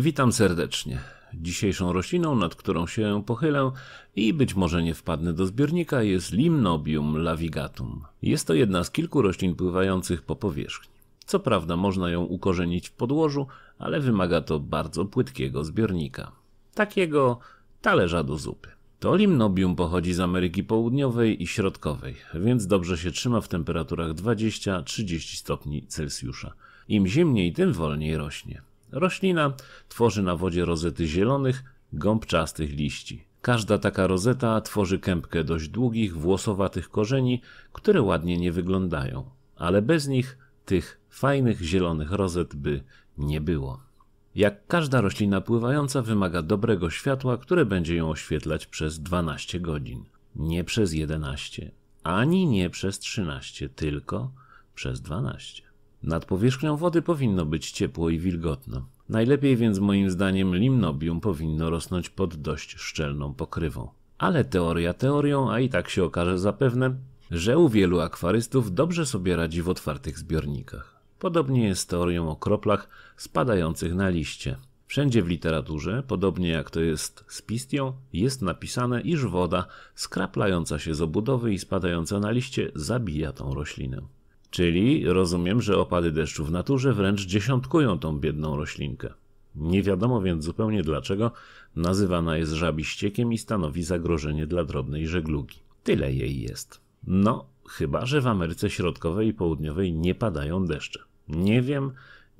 Witam serdecznie. Dzisiejszą rośliną, nad którą się pochylę i być może nie wpadnę do zbiornika jest Limnobium lavigatum. Jest to jedna z kilku roślin pływających po powierzchni. Co prawda można ją ukorzenić w podłożu, ale wymaga to bardzo płytkiego zbiornika. Takiego talerza do zupy. To limnobium pochodzi z Ameryki Południowej i Środkowej, więc dobrze się trzyma w temperaturach 20-30 stopni Celsjusza. Im zimniej, tym wolniej rośnie. Roślina tworzy na wodzie rozety zielonych, gąbczastych liści. Każda taka rozeta tworzy kępkę dość długich, włosowatych korzeni, które ładnie nie wyglądają, ale bez nich tych fajnych zielonych rozet by nie było. Jak każda roślina pływająca wymaga dobrego światła, które będzie ją oświetlać przez 12 godzin. Nie przez 11, ani nie przez 13, tylko przez 12. Nad powierzchnią wody powinno być ciepło i wilgotno. Najlepiej więc moim zdaniem limnobium powinno rosnąć pod dość szczelną pokrywą. Ale teoria teorią, a i tak się okaże zapewne, że u wielu akwarystów dobrze sobie radzi w otwartych zbiornikach. Podobnie jest z teorią o kroplach spadających na liście. Wszędzie w literaturze, podobnie jak to jest z pistią, jest napisane, iż woda skraplająca się z obudowy i spadająca na liście zabija tą roślinę. Czyli rozumiem, że opady deszczu w naturze wręcz dziesiątkują tą biedną roślinkę. Nie wiadomo więc zupełnie dlaczego nazywana jest żabiściekiem i stanowi zagrożenie dla drobnej żeglugi. Tyle jej jest. No, chyba że w Ameryce Środkowej i Południowej nie padają deszcze. Nie wiem,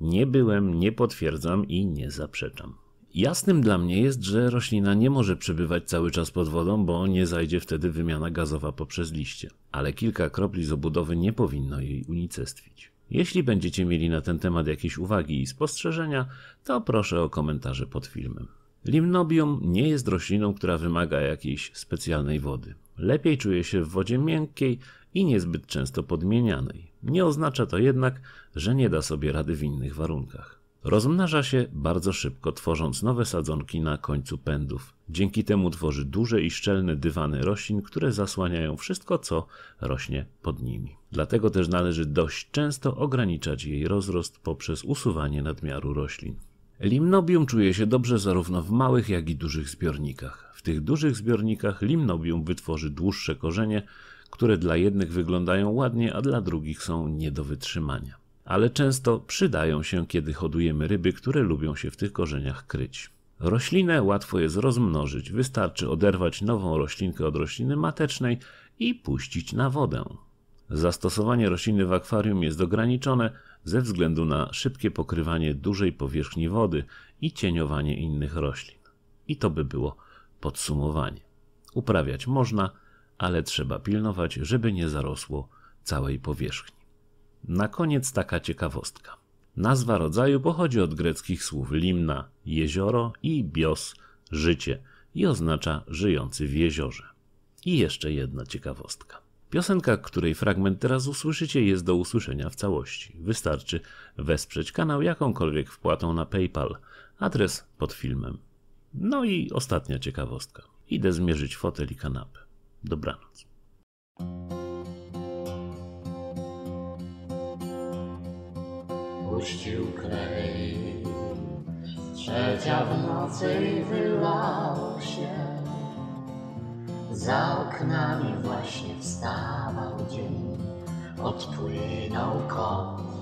nie byłem, nie potwierdzam i nie zaprzeczam. Jasnym dla mnie jest, że roślina nie może przebywać cały czas pod wodą, bo nie zajdzie wtedy wymiana gazowa poprzez liście, ale kilka kropli z obudowy nie powinno jej unicestwić. Jeśli będziecie mieli na ten temat jakieś uwagi i spostrzeżenia, to proszę o komentarze pod filmem. Limnobium nie jest rośliną, która wymaga jakiejś specjalnej wody. Lepiej czuje się w wodzie miękkiej i niezbyt często podmienianej. Nie oznacza to jednak, że nie da sobie rady w innych warunkach. Rozmnaża się bardzo szybko, tworząc nowe sadzonki na końcu pędów. Dzięki temu tworzy duże i szczelne dywany roślin, które zasłaniają wszystko, co rośnie pod nimi. Dlatego też należy dość często ograniczać jej rozrost poprzez usuwanie nadmiaru roślin. Limnobium czuje się dobrze zarówno w małych, jak i dużych zbiornikach. W tych dużych zbiornikach limnobium wytworzy dłuższe korzenie, które dla jednych wyglądają ładnie, a dla drugich są nie do wytrzymania ale często przydają się, kiedy hodujemy ryby, które lubią się w tych korzeniach kryć. Roślinę łatwo jest rozmnożyć, wystarczy oderwać nową roślinkę od rośliny matecznej i puścić na wodę. Zastosowanie rośliny w akwarium jest ograniczone ze względu na szybkie pokrywanie dużej powierzchni wody i cieniowanie innych roślin. I to by było podsumowanie. Uprawiać można, ale trzeba pilnować, żeby nie zarosło całej powierzchni. Na koniec taka ciekawostka. Nazwa rodzaju pochodzi od greckich słów limna, jezioro i bios, życie i oznacza żyjący w jeziorze. I jeszcze jedna ciekawostka. Piosenka, której fragment teraz usłyszycie, jest do usłyszenia w całości. Wystarczy wesprzeć kanał jakąkolwiek wpłatą na PayPal. Adres pod filmem. No i ostatnia ciekawostka. Idę zmierzyć fotel i kanapę. Dobranoc. opuścił klej. Trzecia w nocy i się, za oknami właśnie wstawał dzień, odpłynął kot.